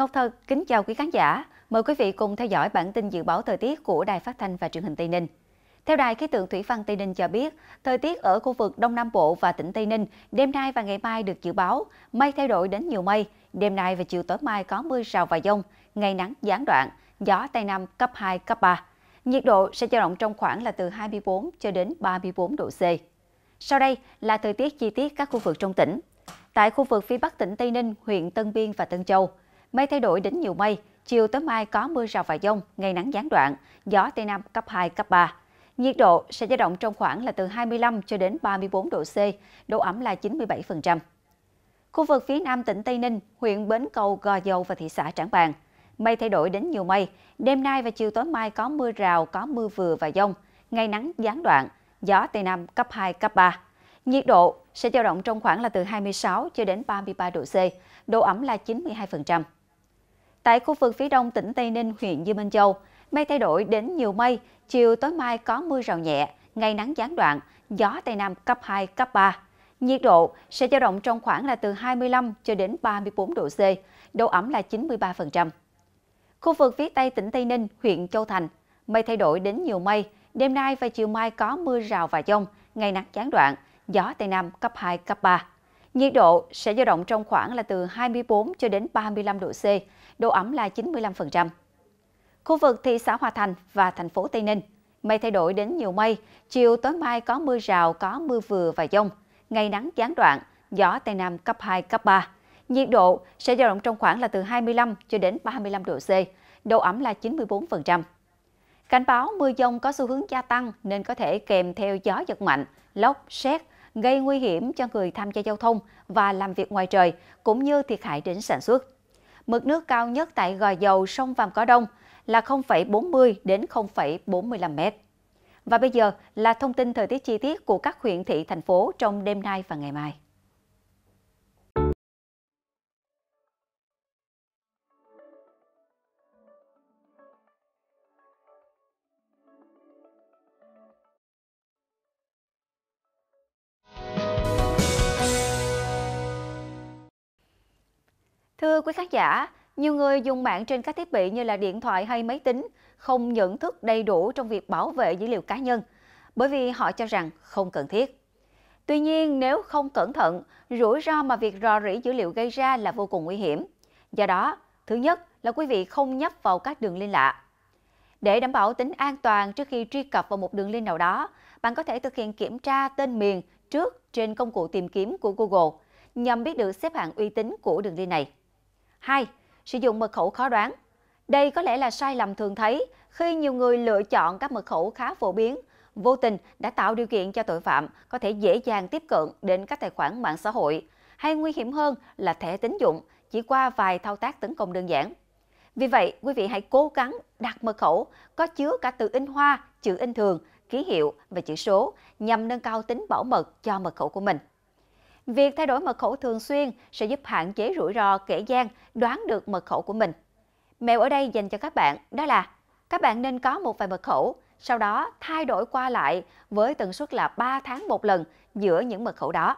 Ngọc Thơ kính chào quý khán giả. Mời quý vị cùng theo dõi bản tin dự báo thời tiết của Đài Phát thanh và Truyền hình Tây Ninh. Theo Đài Khí tượng Thủy văn Tây Ninh cho biết, thời tiết ở khu vực Đông Nam Bộ và tỉnh Tây Ninh đêm nay và ngày mai được dự báo, mây thay đổi đến nhiều mây, đêm nay và chiều tối mai có mưa rào và dông, ngày nắng gián đoạn, gió Tây Nam cấp 2, cấp 3. Nhiệt độ sẽ dao động trong khoảng là từ 24 cho đến 34 độ C. Sau đây là thời tiết chi tiết các khu vực trong tỉnh. Tại khu vực phía Bắc tỉnh Tây Ninh, huyện Tân Biên và Tân Châu – Mây thay đổi đến nhiều mây, chiều tới mai có mưa rào và dông, ngày nắng gián đoạn, gió Tây Nam cấp 2, cấp 3. Nhiệt độ sẽ dao động trong khoảng là từ 25 cho đến 34 độ C, độ ẩm là 97%. Khu vực phía nam tỉnh Tây Ninh, huyện Bến Cầu, Gò Dầu và thị xã Trảng Bàng. Mây thay đổi đến nhiều mây, đêm nay và chiều tối mai có mưa rào, có mưa vừa và dông, ngày nắng gián đoạn, gió Tây Nam cấp 2, cấp 3. Nhiệt độ sẽ dao động trong khoảng là từ 26 cho đến 33 độ C, độ ẩm là 92%. Tại khu vực phía đông tỉnh Tây Ninh, huyện Dương Minh Châu, mây thay đổi đến nhiều mây, chiều tối mai có mưa rào nhẹ, ngày nắng gián đoạn, gió Tây Nam cấp 2, cấp 3. Nhiệt độ sẽ dao động trong khoảng là từ 25 cho đến 34 độ C, độ ẩm là 93%. Khu vực phía Tây tỉnh Tây Ninh, huyện Châu Thành, mây thay đổi đến nhiều mây, đêm nay và chiều mai có mưa rào và dông, ngày nắng gián đoạn, gió Tây Nam cấp 2, cấp 3. Nhiệt độ sẽ dao động trong khoảng là từ 24 cho đến 35 độ C, độ ẩm là 95%. Khu vực thị xã Hòa Thành và thành phố Tây Ninh, mây thay đổi đến nhiều mây, chiều tối mai có mưa rào, có mưa vừa và dông, ngày nắng gián đoạn, gió Tây Nam cấp 2, cấp 3. Nhiệt độ sẽ dao động trong khoảng là từ 25 cho đến 35 độ C, độ ẩm là 94%. Cảnh báo mưa dông có xu hướng gia tăng nên có thể kèm theo gió giật mạnh, lốc, xét, gây nguy hiểm cho người tham gia giao thông và làm việc ngoài trời, cũng như thiệt hại đến sản xuất mực nước cao nhất tại Gò Dầu, sông Vàm Cỏ Đông là 0,40 đến 0,45 m. Và bây giờ là thông tin thời tiết chi tiết của các huyện thị thành phố trong đêm nay và ngày mai. Thưa quý khán giả, nhiều người dùng mạng trên các thiết bị như là điện thoại hay máy tính không nhận thức đầy đủ trong việc bảo vệ dữ liệu cá nhân, bởi vì họ cho rằng không cần thiết. Tuy nhiên, nếu không cẩn thận, rủi ro mà việc rò rỉ dữ liệu gây ra là vô cùng nguy hiểm. Do đó, thứ nhất là quý vị không nhấp vào các đường liên lạ. Để đảm bảo tính an toàn trước khi truy cập vào một đường liên nào đó, bạn có thể thực hiện kiểm tra tên miền trước trên công cụ tìm kiếm của Google nhằm biết được xếp hạng uy tín của đường liên này. 2. Sử dụng mật khẩu khó đoán. Đây có lẽ là sai lầm thường thấy khi nhiều người lựa chọn các mật khẩu khá phổ biến, vô tình đã tạo điều kiện cho tội phạm có thể dễ dàng tiếp cận đến các tài khoản mạng xã hội, hay nguy hiểm hơn là thẻ tín dụng chỉ qua vài thao tác tấn công đơn giản. Vì vậy, quý vị hãy cố gắng đặt mật khẩu có chứa cả từ in hoa, chữ in thường, ký hiệu và chữ số nhằm nâng cao tính bảo mật cho mật khẩu của mình. Việc thay đổi mật khẩu thường xuyên sẽ giúp hạn chế rủi ro kẻ gian đoán được mật khẩu của mình. Mẹo ở đây dành cho các bạn đó là các bạn nên có một vài mật khẩu, sau đó thay đổi qua lại với tần suất là 3 tháng một lần giữa những mật khẩu đó.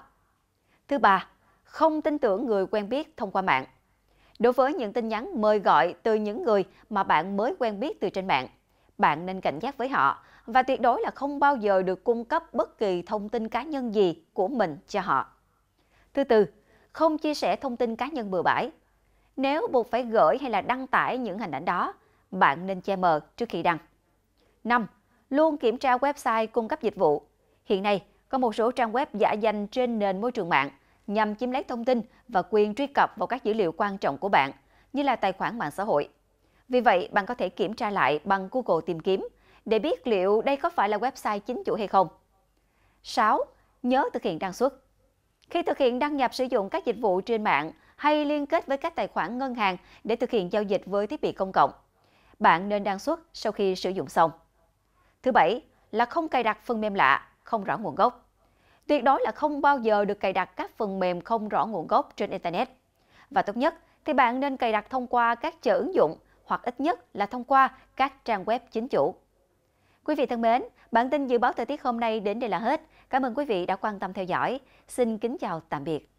Thứ ba, không tin tưởng người quen biết thông qua mạng. Đối với những tin nhắn mời gọi từ những người mà bạn mới quen biết từ trên mạng, bạn nên cảnh giác với họ và tuyệt đối là không bao giờ được cung cấp bất kỳ thông tin cá nhân gì của mình cho họ. Thứ tư, không chia sẻ thông tin cá nhân bừa bãi. Nếu buộc phải gửi hay là đăng tải những hình ảnh đó, bạn nên che mờ trước khi đăng. 5. Luôn kiểm tra website cung cấp dịch vụ. Hiện nay, có một số trang web giả danh trên nền môi trường mạng nhằm chiếm lấy thông tin và quyền truy cập vào các dữ liệu quan trọng của bạn, như là tài khoản mạng xã hội. Vì vậy, bạn có thể kiểm tra lại bằng Google tìm kiếm để biết liệu đây có phải là website chính chủ hay không. 6. Nhớ thực hiện đăng xuất. Khi thực hiện đăng nhập sử dụng các dịch vụ trên mạng hay liên kết với các tài khoản ngân hàng để thực hiện giao dịch với thiết bị công cộng, bạn nên đăng xuất sau khi sử dụng xong. Thứ bảy là không cài đặt phần mềm lạ, không rõ nguồn gốc. Tuyệt đối là không bao giờ được cài đặt các phần mềm không rõ nguồn gốc trên Internet. Và tốt nhất thì bạn nên cài đặt thông qua các chợ ứng dụng hoặc ít nhất là thông qua các trang web chính chủ. Quý vị thân mến, bản tin dự báo thời tiết hôm nay đến đây là hết. Cảm ơn quý vị đã quan tâm theo dõi. Xin kính chào tạm biệt.